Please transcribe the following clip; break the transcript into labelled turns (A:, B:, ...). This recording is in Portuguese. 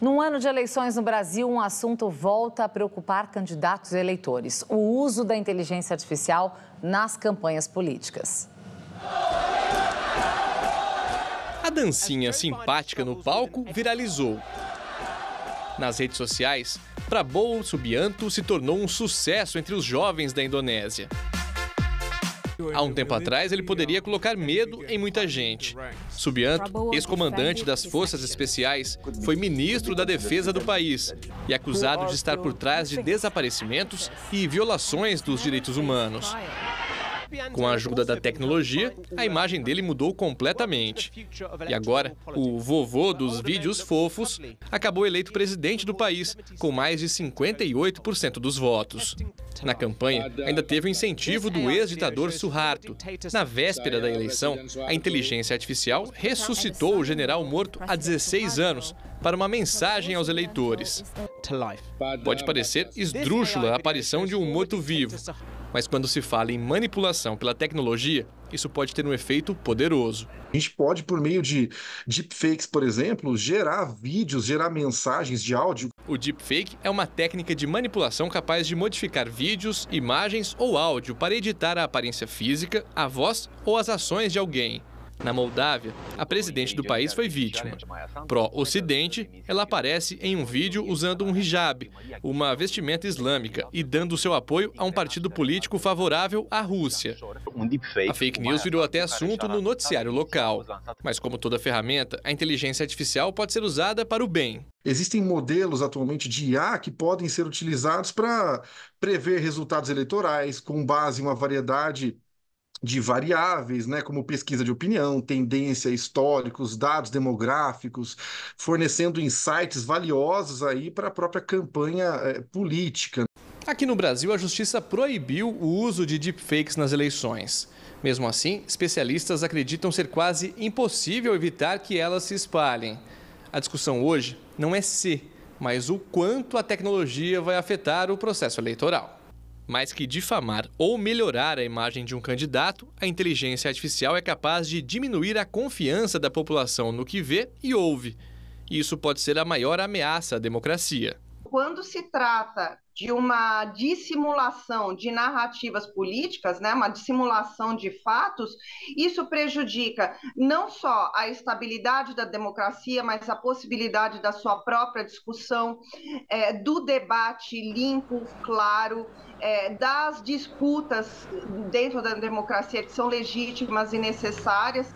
A: Num ano de eleições no Brasil, um assunto volta a preocupar candidatos e eleitores: o uso da inteligência artificial nas campanhas políticas.
B: A dancinha simpática no palco viralizou. Nas redes sociais, Prabowo Subianto se tornou um sucesso entre os jovens da Indonésia. Há um tempo atrás, ele poderia colocar medo em muita gente. Subianto, ex-comandante das Forças Especiais, foi ministro da Defesa do país e acusado de estar por trás de desaparecimentos e violações dos direitos humanos. Com a ajuda da tecnologia, a imagem dele mudou completamente. E agora, o vovô dos vídeos fofos acabou eleito presidente do país, com mais de 58% dos votos. Na campanha, ainda teve o incentivo do ex-ditador Suharto. Na véspera da eleição, a inteligência artificial ressuscitou o general morto há 16 anos, para uma mensagem aos eleitores. Pode parecer esdrúxula a aparição de um morto-vivo, mas quando se fala em manipulação pela tecnologia, isso pode ter um efeito
C: poderoso. A gente pode, por meio de deepfakes, por exemplo, gerar vídeos, gerar mensagens de áudio.
B: O deepfake é uma técnica de manipulação capaz de modificar vídeos, imagens ou áudio para editar a aparência física, a voz ou as ações de alguém. Na Moldávia, a presidente do país foi vítima. Pró-Ocidente, ela aparece em um vídeo usando um hijab, uma vestimenta islâmica, e dando seu apoio a um partido político favorável à Rússia. A fake news virou até assunto no noticiário local. Mas, como toda ferramenta, a inteligência artificial pode ser usada para o bem.
C: Existem modelos atualmente de IA que podem ser utilizados para prever resultados eleitorais com base em uma variedade de variáveis, né, como pesquisa de opinião, tendência, históricos, dados demográficos, fornecendo insights valiosos aí para a própria campanha é, política.
B: Aqui no Brasil, a justiça proibiu o uso de deepfakes nas eleições. Mesmo assim, especialistas acreditam ser quase impossível evitar que elas se espalhem. A discussão hoje não é se, mas o quanto a tecnologia vai afetar o processo eleitoral mais que difamar ou melhorar a imagem de um candidato, a inteligência artificial é capaz de diminuir a confiança da população no que vê e ouve. Isso pode ser a maior ameaça à democracia
A: quando se trata de uma dissimulação de narrativas políticas, né, uma dissimulação de fatos, isso prejudica não só a estabilidade da democracia, mas a possibilidade da sua própria discussão, é, do debate limpo, claro, é, das disputas dentro da democracia que são legítimas e necessárias.